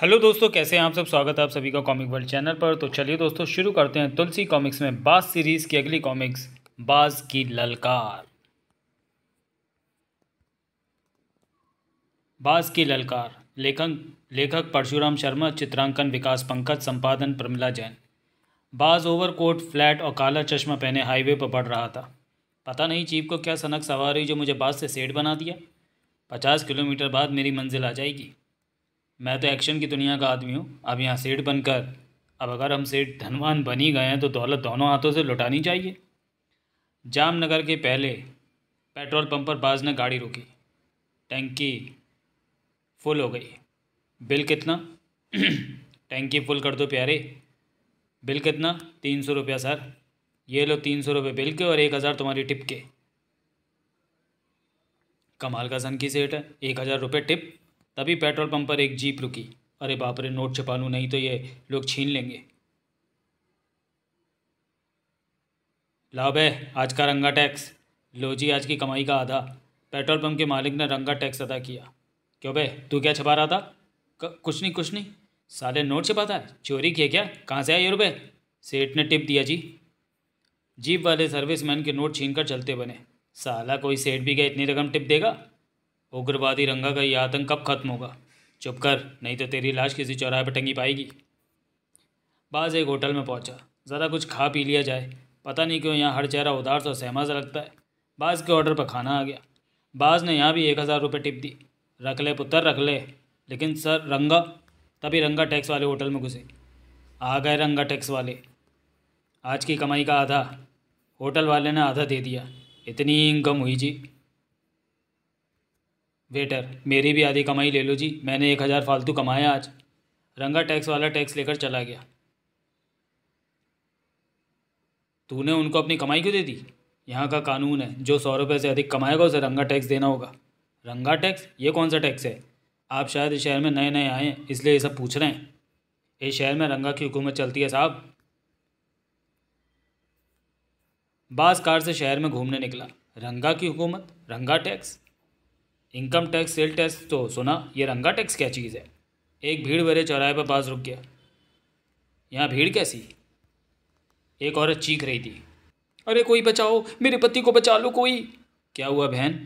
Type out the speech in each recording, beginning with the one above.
hello दोस्तों कैसे हैं आप सब स्वागत है आप सभी का कॉमिक वर्ल्ड चैनल पर तो चलिए दोस्तों शुरू करते हैं तुलसी कॉमिक्स में बाज सीरीज की अगली कॉमिक्स बाज की ललकार बाज की ललकार लेखन लेखक परशुराम शर्मा चित्रांकन विकास पंकज संपादन प्रमिला जैन बाज ओवर कोट फ्लैट और काला चश्मा पहने हाईवे पर बढ़ रहा था पता नहीं चीप को क्या सनक सवार हुई जो मुझे बाज से सेठ बना दिया पचास किलोमीटर बाद मेरी मंजिल आ जाएगी मैं तो एक्शन की दुनिया का आदमी हूँ अब यहाँ सेठ बनकर अब अगर हम सेठ धनवान बन ही गए हैं तो दौलत दोनों हाथों से लुटानी चाहिए जामनगर के पहले पेट्रोल पंप पर बाज ने गाड़ी रुकी टैंकी फुल हो गई बिल कितना टैंकी फुल कर दो प्यारे बिल कितना तीन सौ रुपया सर ये लो तीन सौ रुपये बिल के और एक हज़ार तुम्हारी टिप के कमाल का सन की सेट है एक हज़ार रुपये टिप तभी पेट्रोल पंप पर एक जीप रुकी अरे बाप रे नोट छिपा लूँ नहीं तो ये लोग छीन लेंगे लाभ है आज का रंगा टैक्स लो जी आज की कमाई का आधा पेट्रोल पंप के मालिक ने रंगा टैक्स अदा किया क्यों बे तू क्या छपा रहा था क, कुछ नहीं कुछ नहीं साले नोट छिपाता है चोरी किया क्या कहाँ से आई ये रुपये सेठ ने टिप दिया जी जीप वाले सर्विसमैन के नोट छीन कर चलते बने साला कोई सेठ भी गया इतनी रकम टिप देगा उग्रवादी रंगा का यह आतंक कब खत्म होगा चुप कर नहीं तो तेरी लाश किसी चौराहे पर टंगी पाएगी बाज एक होटल में पहुंचा ज़रा कुछ खा पी लिया जाए पता नहीं क्यों यहाँ हर चेहरा उदार सा सहमा सा लगता है बाज के ऑर्डर पर खाना आ गया बाज ने यहाँ भी एक हज़ार रुपये टिप दी रख ले पुत्र रख ले लेकिन सर रंगा तभी रंगा टैक्स वाले होटल में घुसे आ गए रंगा टैक्स वाले आज की कमाई का आधा होटल वाले ने आधा दे दिया इतनी इनकम हुई जी वेटर मेरी भी आधी कमाई ले लो जी मैंने एक हज़ार फालतू कमाया आज रंगा टैक्स वाला टैक्स लेकर चला गया तूने उनको अपनी कमाई क्यों दे दी यहाँ का कानून है जो सौ रुपये से अधिक कमाएगा उसे रंगा टैक्स देना होगा रंगा टैक्स ये कौन सा टैक्स है आप शायद इस शहर में नए नए आए हैं इसलिए ये सब पूछ रहे हैं इस शहर में रंगा की हुकूमत चलती है साहब बास कार से शहर में घूमने निकला रंगा की हुकूमत Ranga tax income tax sale tax तो सुना ये रंगा टैक्स क्या चीज़ है एक भीड़ भरे चौराहे पर पास रुक गया यहाँ भीड़ कैसी एक औरत चीख रही थी अरे कोई बचाओ मेरे पति को बचा लो कोई क्या हुआ बहन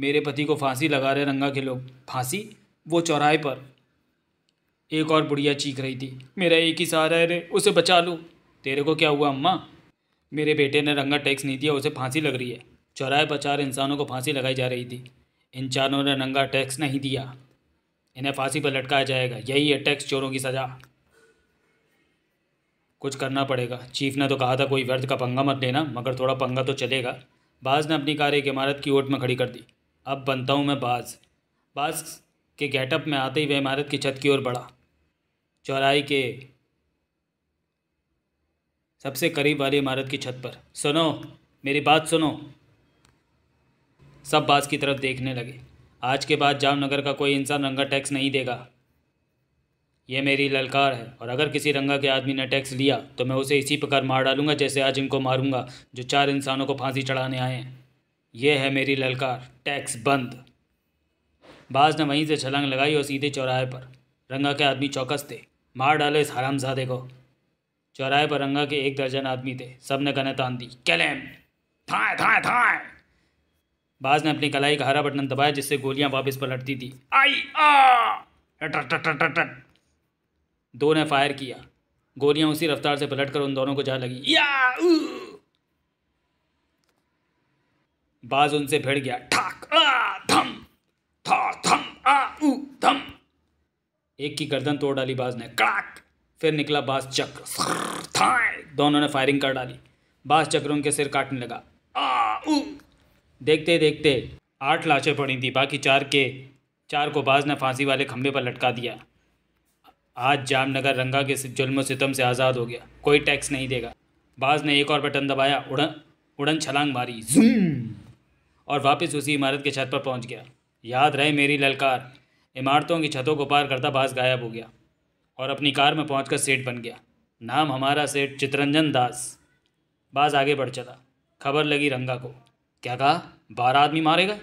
मेरे पति को फांसी लगा रहे रंगा के लोग फांसी वो चौराहे पर एक और बुढ़िया चीख रही थी मेरा एक ही सहारा है रे उसे बचा लो तेरे को क्या हुआ अम्मा मेरे बेटे ने रंगा टैक्स नहीं दिया उसे फांसी लग रही है चौराहे पर चार इंसानों को फांसी लगाई जा रही थी इन चारों ने नंगा टैक्स नहीं दिया इन्हें फांसी पर लटकाया जाएगा यही है टैक्स चोरों की सज़ा कुछ करना पड़ेगा चीफ ने तो कहा था कोई व्यर्थ का पंगा मत लेना मगर थोड़ा पंगा तो चलेगा बाज ने अपनी कार एक इमारत की ओट में खड़ी कर दी अब बनता हूँ मैं बाज बाज के गेटअप में आते ही वह इमारत की छत की ओर बढ़ा चौराई के सबसे करीब वाली इमारत की छत पर सुनो मेरी बात सुनो सब बास की तरफ देखने लगे आज के बाद जामनगर का कोई इंसान रंगा टैक्स नहीं देगा यह मेरी ललकार है और अगर किसी रंगा के आदमी ने टैक्स लिया तो मैं उसे इसी प्रकार मार डालूंगा जैसे आज इनको मारूंगा जो चार इंसानों को फांसी चढ़ाने आए हैं यह है मेरी ललकार टैक्स बंद बाज ने वहीं से छलांग लगाई और सीधे चौराहे पर रंगा के आदमी चौकस थे मार डालो इस हरामजादे को चौराहे पर रंगा के एक दर्जन आदमी थे सब ने गने तान दी कैलेम थाए थाए थाए बाज ने अपनी कलाई का हरा बटन दबाया जिससे गोलियां वापस पलटती थी आई आट दो ने फायर किया गोलियां उसी रफ्तार से पलटकर उन दोनों को जा लगी या बाज उनसे भिड़ गया ठाक आ धम था धम आ ऊ धम एक की गर्दन तोड़ डाली बाज ने काक फिर निकला बाज चक्र दोनों ने फायरिंग कर डाली बाज चक्र उनके सिर काटने लगा देखते देखते आठ लाशें पड़ी थी बाकी चार के चार को बाज ने फांसी वाले खंभे पर लटका दिया आज जामनगर रंगा के जुल्म सितम से आज़ाद हो गया कोई टैक्स नहीं देगा बाज ने एक और बटन दबाया उड़न उड़न छलांग मारी जूम और वापस उसी इमारत के छत पर पहुंच गया याद रहे मेरी ललकार इमारतों की छतों को पार करता बाज गायब हो गया और अपनी कार में पहुँच सेठ बन गया नाम हमारा सेठ चितरंजन दास बाज आगे बढ़ चला खबर लगी रंगा को क्या कहा बारह आदमी मारेगा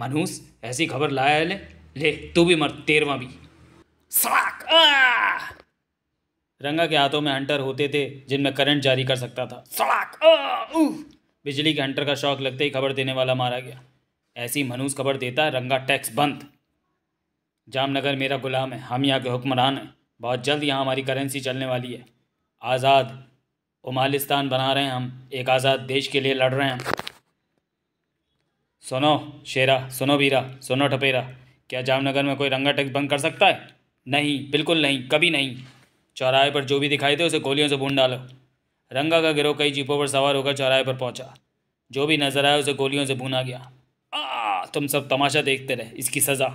मनहूस ऐसी खबर लाया है ले ले तू भी मर तेरवा भी सड़क रंगा के हाथों में हंटर होते थे जिनमें करंट जारी कर सकता था सड़क बिजली के हंटर का शौक लगते ही खबर देने वाला मारा गया ऐसी मनूस खबर देता है रंगा टैक्स बंद जामनगर मेरा गुलाम है हम यहाँ के हुक्मरान हैं बहुत जल्द यहाँ हमारी करेंसी चलने वाली है आज़ाद उमालिस्तान बना रहे हैं हम एक आज़ाद देश के लिए लड़ रहे हैं हम सुनो शेरा सुनो वीरा सुनो ठपेरा क्या जामनगर में कोई रंगा टैक्स बंद कर सकता है नहीं बिल्कुल नहीं कभी नहीं चौराहे पर जो भी दिखाई दे उसे गोलियों से भून डालो रंगा का गिरोह कई जीपों पर सवार होकर चौराहे पर पहुंचा जो भी नजर आया उसे गोलियों से भूना गया आ तुम सब तमाशा देखते रहे इसकी सज़ा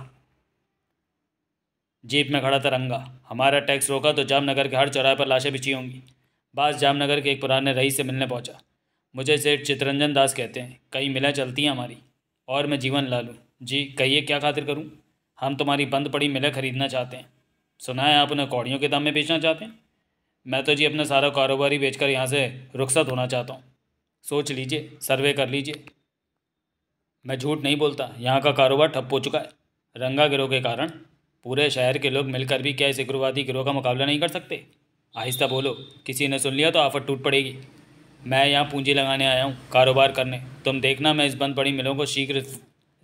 जीप में खड़ा था रंगा हमारा टैक्स रोका तो जामनगर के हर चौराहे पर लाशें बिछी होंगी बास जामनगर के एक पुराने रईस से मिलने पहुंचा मुझे सेठ चितरंजन दास कहते हैं कई मिलें चलती हैं हमारी और मैं जीवन ला लूँ जी कहिए क्या खातिर करूँ हम तुम्हारी बंद पड़ी मिलें ख़रीदना चाहते हैं सुना है आप उन्हें कौड़ियों के दाम में बेचना चाहते हैं मैं तो जी अपना सारा कारोबार ही बेचकर यहाँ से रुखसत होना चाहता हूँ सोच लीजिए सर्वे कर लीजिए मैं झूठ नहीं बोलता यहाँ का कारोबार ठप हो चुका है रंगा गिरोह के कारण पूरे शहर के लोग मिलकर भी क्या इस उग्रवादी गिरोह का मुकाबला नहीं कर सकते आहिस्ता बोलो किसी ने सुन लिया तो आफत टूट पड़ेगी मैं यहाँ पूंजी लगाने आया हूँ कारोबार करने तुम देखना मैं इस बंद पड़ी मिलों को शीघ्र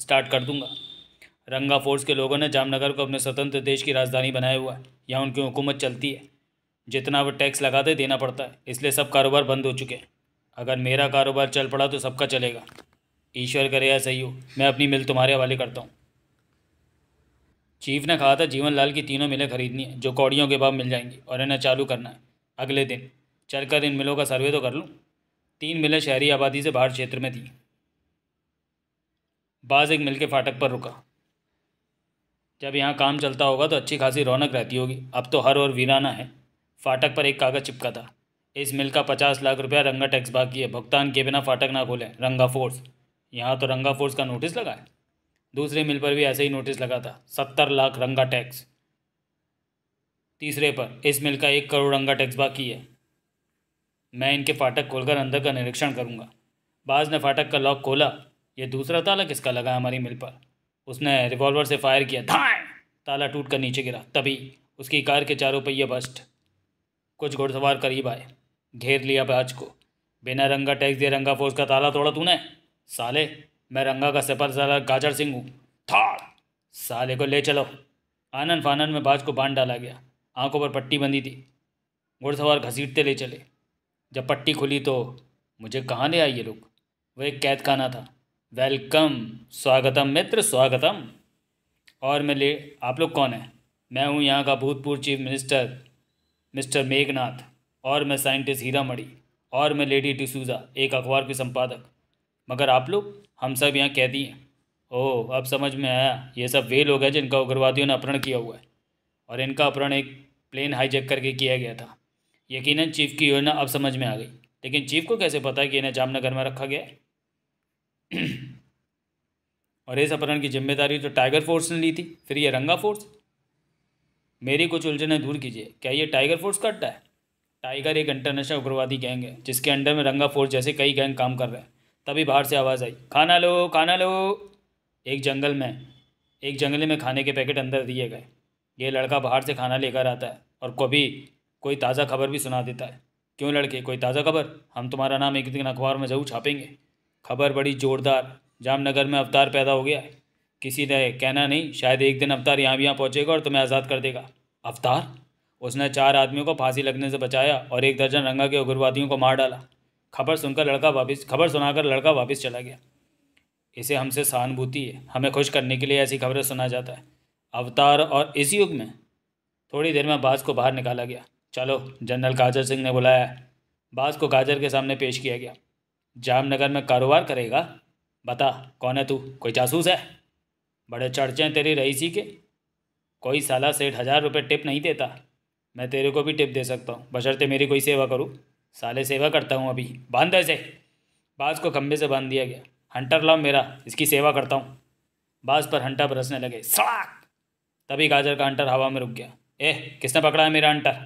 स्टार्ट कर दूँगा रंगा फोर्स के लोगों ने जामनगर को अपने स्वतंत्र देश की राजधानी बनाया हुआ है यहाँ उनकी हुकूमत चलती है जितना वो टैक्स लगाते देना पड़ता है इसलिए सब कारोबार बंद हो चुके हैं अगर मेरा कारोबार चल पड़ा तो सबका चलेगा ईश्वर करे या सही हो मैं अपनी मिल तुम्हारे हवाले करता हूँ चीफ ने कहा था जीवन लाल की तीनों मिलें खरीदनी है जो कौड़ियों के बाद मिल जाएंगी और इन्हें चालू करना है अगले दिन चल कर इन मिलों का सर्वे तो कर लूँ तीन मिलें शहरी आबादी से बाहर क्षेत्र में थी बाज एक मिल के फाटक पर रुका जब यहाँ काम चलता होगा तो अच्छी खासी रौनक रहती होगी अब तो हर और वीराना है फाटक पर एक कागज़ चिपका था इस मिल का पचास लाख रुपया रंगा टैक्स बाकी है भुगतान के बिना फाटक ना खोलें रंगा फोर्स यहाँ तो रंगा फोर्स का नोटिस लगा है दूसरे मिल पर भी ऐसे ही नोटिस लगा था सत्तर लाख रंगा टैक्स तीसरे पर इस मिल का एक करोड़ रंगा टैक्स बाकी है मैं इनके फाटक खोलकर अंदर का निरीक्षण करूंगा बाज ने फाटक का लॉक खोला ये दूसरा ताला किसका लगा हमारी मिल पर उसने रिवॉल्वर से फायर किया धाए ताला टूट कर नीचे गिरा तभी उसकी कार के चारों पहिए बस्ट कुछ घुड़सवार करीब आए घेर लिया बाज को बिना रंगा टैक्स दिए रंगा फोर्स का ताला तोड़ा तूने साले मैं रंगा का सफर सारा गाजर सिंह हूँ थाड़ साले को ले चलो आनंद फानंद में बाज को बांध डाला गया आंखों पर पट्टी बंधी थी घुड़सवार घसीटते ले चले जब पट्टी खुली तो मुझे कहाँ ले आई ये लोग वो एक कैद खाना था वेलकम स्वागतम मित्र स्वागतम और मैं ले आप लोग कौन हैं मैं हूँ यहाँ का भूतपूर्व चीफ मिनिस्टर मिस्टर मेघनाथ और मैं साइंटिस्ट हीरा मड़ी और मैं लेडी डिसूजा एक अखबार के संपादक मगर आप लोग हम सब यहाँ कैदी हैं ओह अब समझ में आया ये सब वे लोग हैं जिनका उग्रवादियों ने अपहरण किया हुआ है और इनका अपहरण एक प्लेन हाईजैक करके किया गया था यकीनन चीफ की योजना अब समझ में आ गई लेकिन चीफ को कैसे पता है कि इन्हें जामनगर में रखा गया और इस अपहरण की जिम्मेदारी तो टाइगर फोर्स ने ली थी फिर ये रंगा फोर्स मेरी कुछ उलझने दूर कीजिए क्या ये टाइगर फोर्स का है टाइगर एक इंटरनेशनल उग्रवादी गैंग है जिसके अंडर में रंगा फोर्स जैसे कई गैंग काम कर रहे हैं तभी बाहर से आवाज़ आई खाना लो खाना लो एक जंगल में एक जंगले में खाने के पैकेट अंदर दिए गए ये लड़का बाहर से खाना लेकर आता है और कभी कोई ताज़ा खबर भी सुना देता है क्यों लड़के कोई ताज़ा खबर हम तुम्हारा नाम एक दिन अखबार में ज़रूर छापेंगे खबर बड़ी ज़ोरदार जामनगर में अवतार पैदा हो गया है किसी ने कहना नहीं शायद एक दिन अवतार यहाँ भी यहाँ पहुँचेगा और तुम्हें आज़ाद कर देगा अवतार उसने चार आदमियों को फांसी लगने से बचाया और एक दर्जन रंगा के उग्रवादियों को मार डाला खबर सुनकर लड़का वापस खबर सुनाकर लड़का वापस चला गया इसे हमसे सहानुभूति है हमें खुश करने के लिए ऐसी खबरें सुना जाता है अवतार और इस युग में थोड़ी देर में बास को बाहर निकाला गया चलो जनरल काजर सिंह ने बुलाया बास को काजर के सामने पेश किया गया जामनगर में कारोबार करेगा बता कौन है तू कोई जासूस है बड़े चर्चे हैं तेरी रईसी के कोई साला सेठ हज़ार रुपये टिप नहीं देता मैं तेरे को भी टिप दे सकता हूँ बशर्ते मेरी कोई सेवा करूँ साले सेवा करता हूँ अभी बांध ऐसे बाज को खम्भे से बांध दिया गया हंटर लाओ मेरा इसकी सेवा करता हूँ बास पर हंटा बरसने लगे सड़ाक तभी गाजर का हंटर हवा में रुक गया ए किसने पकड़ा है मेरा हंटर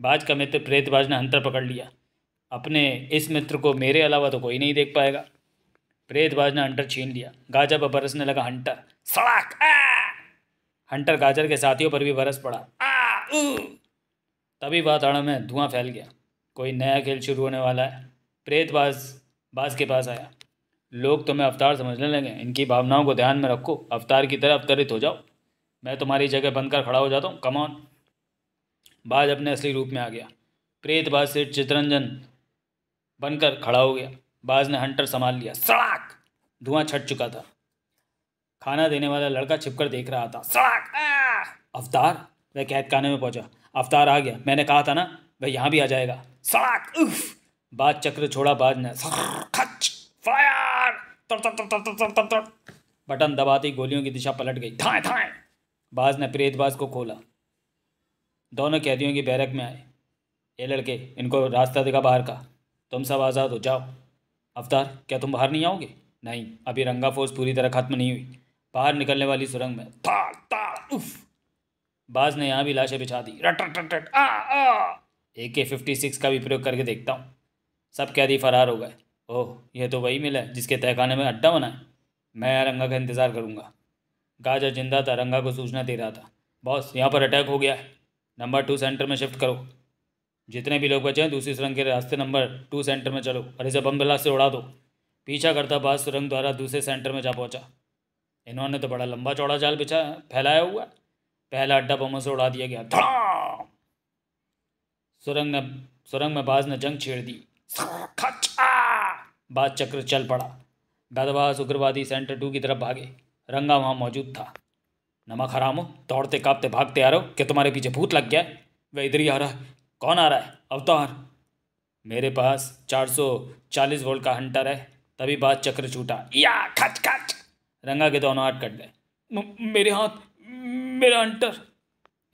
बाज का मित्र प्रेतबाज ने अंतर पकड़ लिया अपने इस मित्र को मेरे अलावा तो कोई नहीं देख पाएगा प्रेतबाज ने हंटर छीन लिया गाजा पर बरसने लगा हंटर सड़क हंटर गाजर के साथियों पर भी बरस पड़ा आ, तभी वातावरण में धुआं फैल गया कोई नया खेल शुरू होने वाला है प्रेतबाज बाज के पास आया लोग तुम्हें अवतार समझने लगे इनकी भावनाओं को ध्यान में रखो अवतार की तरह अवतरित हो जाओ मैं तुम्हारी जगह बनकर खड़ा हो जाता हूँ कमॉन बाज अपने असली रूप में आ गया प्रेत बाज से चितरंजन बनकर खड़ा हो गया बाज ने हंटर संभाल लिया सड़ाक धुआं छट चुका था खाना देने वाला लड़का छिपकर देख रहा था सड़ाक अवतार वह कैद खाने में पहुंचा अवतार आ गया मैंने कहा था ना वह यहाँ भी आ जाएगा सड़ाक उफ बाज चक्र छोड़ा बाज ने खच फायर बटन दबाते ही गोलियों की दिशा पलट गई थाए थाए बाज ने प्रेत बाज को खोला दोनों कैदियों की बैरक में आए ये लड़के इनको रास्ता दिखा बाहर का तुम सब आज़ाद हो जाओ अवतार क्या तुम बाहर नहीं आओगे नहीं अभी रंगा फोर्स पूरी तरह खत्म नहीं हुई बाहर निकलने वाली सुरंग में ताल ताल उफ बाज ने यहाँ भी लाशें बिछा दी रट रट रट रट आ आ ए के फिफ्टी सिक्स का भी प्रयोग करके देखता हूँ सब कैदी फरार हो गए ओह यह तो वही मिला है जिसके तहखाने में अड्डा बना है मैं रंगा का इंतज़ार करूँगा गाजा जिंदा था रंगा को सूचना दे रहा था बॉस यहाँ पर अटैक हो गया है नंबर टू सेंटर में शिफ्ट करो जितने भी लोग बचे हैं दूसरी सुरंग के रास्ते नंबर टू सेंटर में चलो और इसे बम से उड़ा दो पीछा करता बाज सुरंग द्वारा दूसरे सेंटर में जा पहुंचा इन्होंने तो बड़ा लंबा चौड़ा जाल बिछा फैलाया हुआ पहला अड्डा बमों से उड़ा दिया गया सुरंग ने सुरंग में बाज ने जंग छेड़ दी बाज चक्र चल पड़ा दादाबाज उग्रवादी सेंटर टू की तरफ भागे रंगा वहाँ मौजूद था नमक हो दौड़ते कांपते भागते आ रहे हो क्या तुम्हारे पीछे भूत लग गया है वह इधर ही आ रहा है कौन आ रहा है अवतार मेरे पास चार सौ चालीस वोल्ट का हंटर है तभी बात चक्र छूटा या खच खच रंगा के दोनों हाथ कट गए मेरे हाथ मेरा हंटर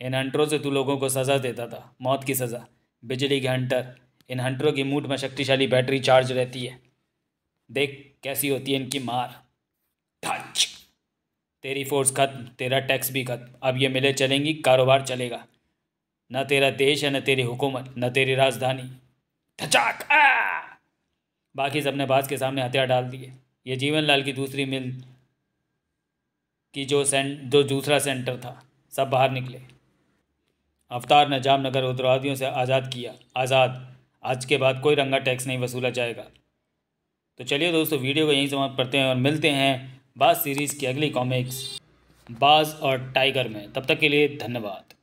इन हंटरों से तू लोगों को सज़ा देता था मौत की सज़ा बिजली के हंटर इन हंटरों की मूड में शक्तिशाली बैटरी चार्ज रहती है देख कैसी होती है इनकी मार टच तेरी फोर्स खत्म तेरा टैक्स भी खत्म अब ये मिले चलेंगी कारोबार चलेगा न तेरा देश है न तेरी हुकूमत न तेरी राजधानी थचाक बाकी सबने बाज के सामने हथियार डाल दिए ये जीवन लाल की दूसरी मिल की जो सेंट जो दूसरा सेंटर था सब बाहर निकले अवतार ने जामनगर उग्रवादियों से आज़ाद किया आज़ाद आज के बाद कोई रंगा टैक्स नहीं वसूला जाएगा तो चलिए दोस्तों वीडियो को यहीं समाप्त करते हैं और मिलते हैं बाज सीरीज़ की अगली कॉमिक्स बाज और टाइगर में तब तक के लिए धन्यवाद